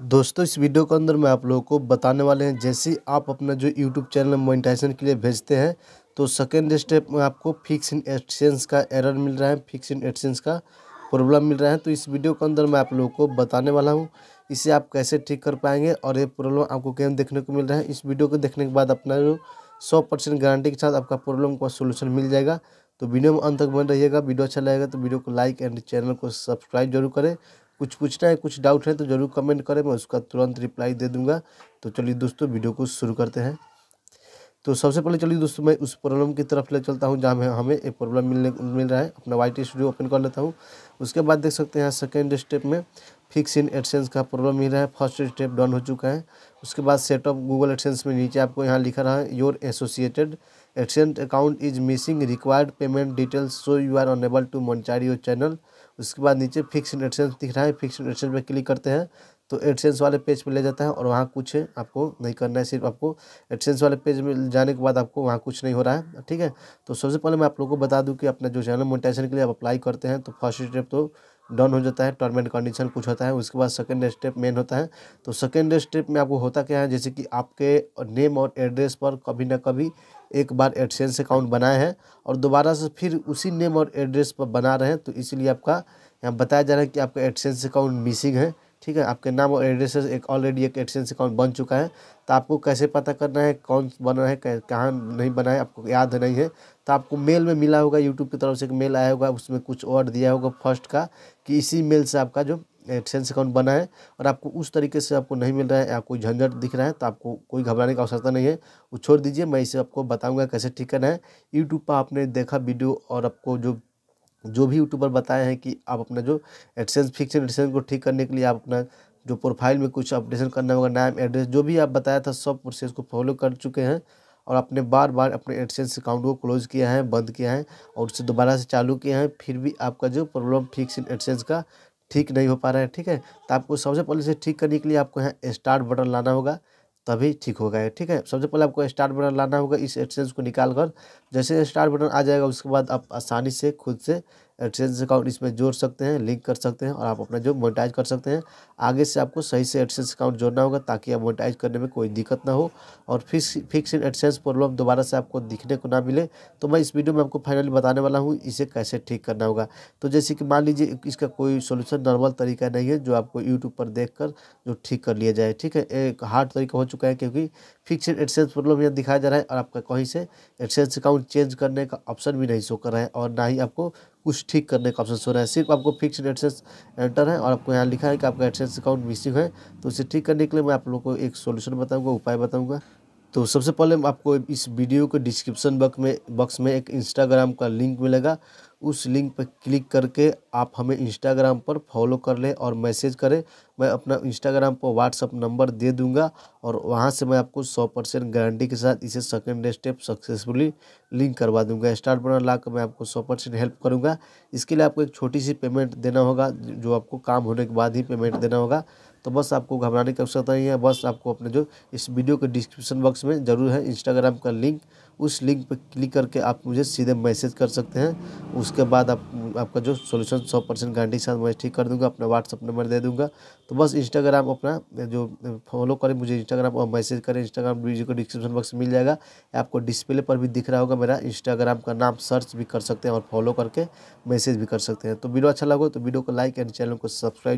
दोस्तों इस वीडियो के अंदर मैं आप लोगों को बताने वाले हैं जैसे आप अपना जो यूट्यूब चैनल मोनिटाइजेशन के लिए भेजते हैं तो सेकेंड स्टेप में आपको फिक्स इन एक्सचेंज का एरर मिल रहा है फिक्स इन एक्सचेंज का प्रॉब्लम मिल रहा है तो इस वीडियो के अंदर मैं आप लोगों को बताने वाला हूँ इसे आप कैसे ठीक कर पाएंगे और ये प्रॉब्लम आपको कहीं देखने को मिल रहा है इस वीडियो को देखने के बाद अपना जो सौ परसेंट गारंटी के साथ आपका प्रॉब्लम का सोल्यूशन मिल जाएगा तो वीडियो में अंत तक बन रहिएगा वीडियो अच्छा लगेगा तो वीडियो को लाइक एंड चैनल को सब्सक्राइब जरूर करें कुछ पूछना है कुछ डाउट है तो ज़रूर कमेंट करें मैं उसका तुरंत रिप्लाई दे दूंगा तो चलिए दोस्तों वीडियो को शुरू करते हैं तो सबसे पहले चलिए दोस्तों मैं उस प्रॉब्लम की तरफ ले चलता हूँ जहाँ हमें एक प्रॉब्लम मिलने मिल रहा है अपना वाइट स्टूडियो ओपन कर लेता हूँ उसके बाद देख सकते हैं सेकेंड स्टेप में फिक्स इन एडसेंस का प्रॉब्लम मिल रहा है फर्स्ट स्टेप डन हो चुका है उसके बाद सेटअप गूगल एडसेंस में नीचे आपको यहाँ लिखा रहा है your associated AdSense account is missing required payment details so you are unable to monetise your channel उसके बाद नीचे फिक्स एडसेंस दिख रहा है फिक्स एडसेंस पर क्लिक करते हैं तो एडसेंस वाले पेज पर ले जाता है और वहाँ कुछ आपको नहीं करना है सिर्फ आपको एडसेंस वाले पेज में जाने के बाद आपको वहाँ कुछ नहीं हो रहा है ठीक है तो सबसे पहले मैं आप लोगों को बता दूँ कि अपना जो चैनल मोनिटाइजेशन के लिए आप अप्लाई करते हैं तो फर्स्ट स्टेप तो डन हो जाता है टर्म एंड कंडीशन कुछ होता है उसके बाद सेकेंड स्टेप मेन होता है तो सेकेंड स्टेप में आपको होता क्या है जैसे कि आपके नेम और एड्रेस पर कभी ना कभी एक बार एडसेंस अकाउंट बनाए हैं और दोबारा से फिर उसी नेम और एड्रेस पर बना रहे हैं तो इसीलिए आपका यहाँ बताया जा रहा है कि आपका एडसेंस अकाउंट मिसिंग है ठीक है आपके नाम और एड्रेस एक ऑलरेडी एक एडसेंस अकाउंट बन चुका है तो आपको कैसे पता करना है कौन बना है कहाँ नहीं बना है आपको याद नहीं है तो आपको मेल में मिला होगा यूट्यूब की तरफ से एक मेल आया होगा उसमें कुछ और दिया होगा फर्स्ट का कि इसी मेल से आपका जो एडसेंस अकाउंट बनाए और आपको उस तरीके से आपको नहीं मिल रहा है या कोई झंझट दिख रहा है तो आपको कोई घबराने की आवश्यकता नहीं है वो छोड़ दीजिए मैं इसे आपको बताऊँगा कैसे ठीक करना है यूट्यूब पर आपने देखा वीडियो और आपको जो जो भी यूट्यूबर बताए हैं कि आप अपना जो एडसेंस फिक्सन एडसेंस को ठीक करने के लिए आप अपना जो प्रोफाइल में कुछ अपडेशन करना होगा नाम एड्रेस जो भी आप बताया था सब प्रोसेस को फॉलो कर चुके हैं और आपने बार बार अपने एडसेंस अकाउंट को क्लोज किया है बंद किया है और उसे दोबारा से चालू किया है फिर भी आपका जो प्रॉब्लम फिक्स इन एडसेंस का ठीक नहीं हो पा रहा है ठीक है तो आपको सबसे पहले इसे ठीक करने के लिए आपको यहाँ स्टार्ट बटन लाना होगा तभी ठीक होगा ठीक है सबसे पहले आपको स्टार्ट बटन लाना होगा इस एडसेंस को निकाल कर जैसे स्टार्ट बटन आ जाएगा उसके बाद आप आसानी से खुद से एडसेंस अकाउंट इसमें जोड़ सकते हैं लिंक कर सकते हैं और आप अपना जो मोनिटाइज कर सकते हैं आगे से आपको सही से एडसेंस अकाउंट जोड़ना होगा ताकि आप मोनिटाइज करने में कोई दिक्कत ना हो और fix fix in AdSense problem दोबारा से आपको दिखने को ना मिले तो मैं इस वीडियो में आपको फाइनली बताने वाला हूँ इसे कैसे ठीक करना होगा तो जैसे कि मान लीजिए इसका कोई सोल्यूशन नॉर्मल तरीका नहीं है जो आपको यूट्यूब पर देख कर जो ठीक कर लिया जाए ठीक है एक हार्ड तरीका हो चुका है क्योंकि फिक्स इन एडसेंस प्रॉब्लम यहाँ दिखाया जा रहा है और आपका कहीं से एडसेंस अकाउंट चेंज करने का ऑप्शन भी नहीं शो कर रहा है और ना ही आपको कुछ ठीक करने का ऑप्शन सो रहा है सिर्फ आपको फिक्स एडसेंस एंटर है और आपको यहाँ लिखा है कि आपका एडसेंस अकाउंट मिसिंग है तो उसे ठीक करने के लिए मैं आप लोगों को एक सोल्यूशन बताऊँगा उपाय बताऊँगा तो सबसे पहले आपको इस वीडियो के डिस्क्रिप्शन बॉक्स में बॉक्स में एक इंस्टाग्राम का लिंक मिलेगा उस लिंक पर क्लिक करके आप हमें इंस्टाग्राम पर फॉलो कर लें और मैसेज करें मैं अपना इंस्टाग्राम पर व्हाट्सअप नंबर दे दूंगा और वहां से मैं आपको सौ परसेंट गारंटी के साथ इसे सेकेंड स्टेप सक्सेसफुली लिंक करवा दूंगा स्टार्ट बना ला कर मैं आपको सौ परसेंट हेल्प करूँगा इसके लिए आपको एक छोटी सी पेमेंट देना होगा जो आपको काम होने के बाद ही पेमेंट देना होगा तो बस आपको घबराने की आवश्यकता नहीं है बस आपको अपने जो इस वीडियो के डिस्क्रिप्शन बॉक्स में ज़रूर है इंस्टाग्राम का लिंक उस लिंक पर क्लिक करके आप मुझे सीधे मैसेज कर सकते हैं उसके बाद आप आपका जो सोल्यूशन सौ परसेंट गारंटी के साथ मैं ठीक कर दूंगा अपना व्हाट्सअप नंबर दे दूंगा तो बस इंस्टाग्राम अपना जो फॉलो करें मुझे इंस्टाग्राम और मैसेज करें इंस्टाग्राम वीडियो को डिस्क्रिप्शन बॉक्स में मिल जाएगा आपको डिस्प्ले पर भी दिख रहा होगा मेरा इंस्टाग्राम का नाम सर्च भी कर सकते हैं और फॉलो करके मैसेज भी कर सकते हैं तो वीडियो अच्छा लगे तो वीडियो को लाइक एंड चैनल को सब्सक्राइब